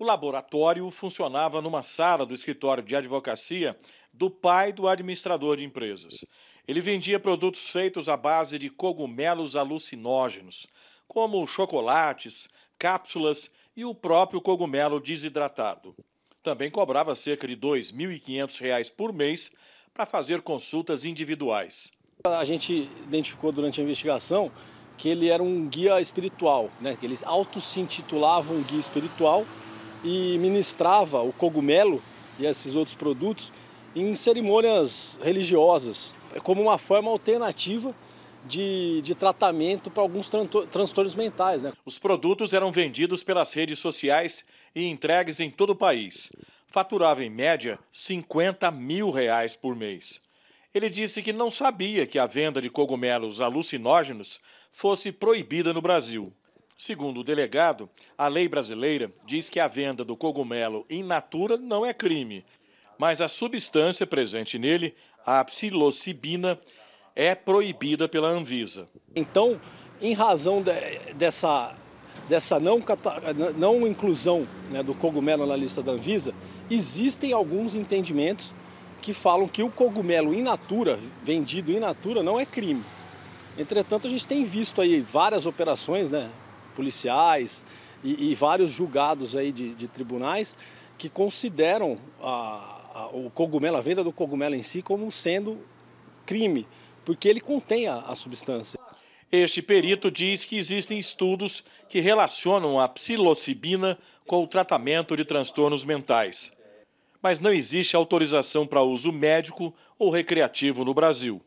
O laboratório funcionava numa sala do escritório de advocacia do pai do administrador de empresas. Ele vendia produtos feitos à base de cogumelos alucinógenos, como chocolates, cápsulas e o próprio cogumelo desidratado. Também cobrava cerca de R$ 2.500 por mês para fazer consultas individuais. A gente identificou durante a investigação que ele era um guia espiritual, né? que ele auto-se intitulavam um guia espiritual e ministrava o cogumelo e esses outros produtos em cerimônias religiosas, é como uma forma alternativa de, de, tratamento para alguns transtornos mentais. Né? Os produtos eram vendidos pelas redes sociais e entregues em todo o país. Faturava, em média, 50 mil reais por mês. Ele disse que não sabia que a venda de cogumelos alucinógenos fosse proibida no Brasil. Segundo o delegado, a lei brasileira diz que a venda do cogumelo in natura não é crime, mas a substância presente nele, a psilocibina, é proibida pela Anvisa. Então, em razão de, dessa, dessa não, não inclusão né, do cogumelo na lista da Anvisa, existem alguns entendimentos que falam que o cogumelo in natura, vendido in natura, não é crime. Entretanto, a gente tem visto aí várias operações, né, policiais e, e vários julgados aí de, de tribunais que consideram a, a, o cogumelo, a venda do cogumelo em si, como sendo crime, porque ele contém a, a substância. Este perito diz que existem estudos que relacionam a psilocibina com o tratamento de transtornos mentais. Mas não existe autorização para uso médico ou recreativo no Brasil.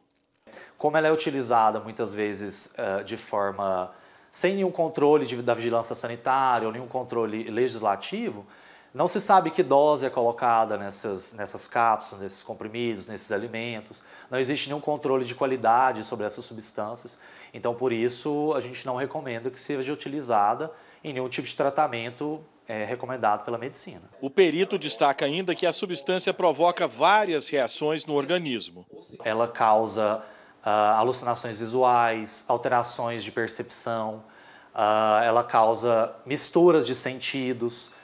Como ela é utilizada muitas vezes eh, de forma sem nenhum controle de, da vigilância sanitária ou nenhum controle legislativo, não se sabe que dose é colocada nessas, nessas cápsulas, nesses comprimidos, nesses alimentos. Não existe nenhum controle de qualidade sobre essas substâncias. Então, por isso, a gente não recomenda que seja utilizada em nenhum tipo de tratamento é, recomendado pela medicina. O perito destaca ainda que a substância provoca várias reações no organismo. Ela causa ah, alucinações visuais, alterações de percepção, ah, ela causa misturas de sentidos,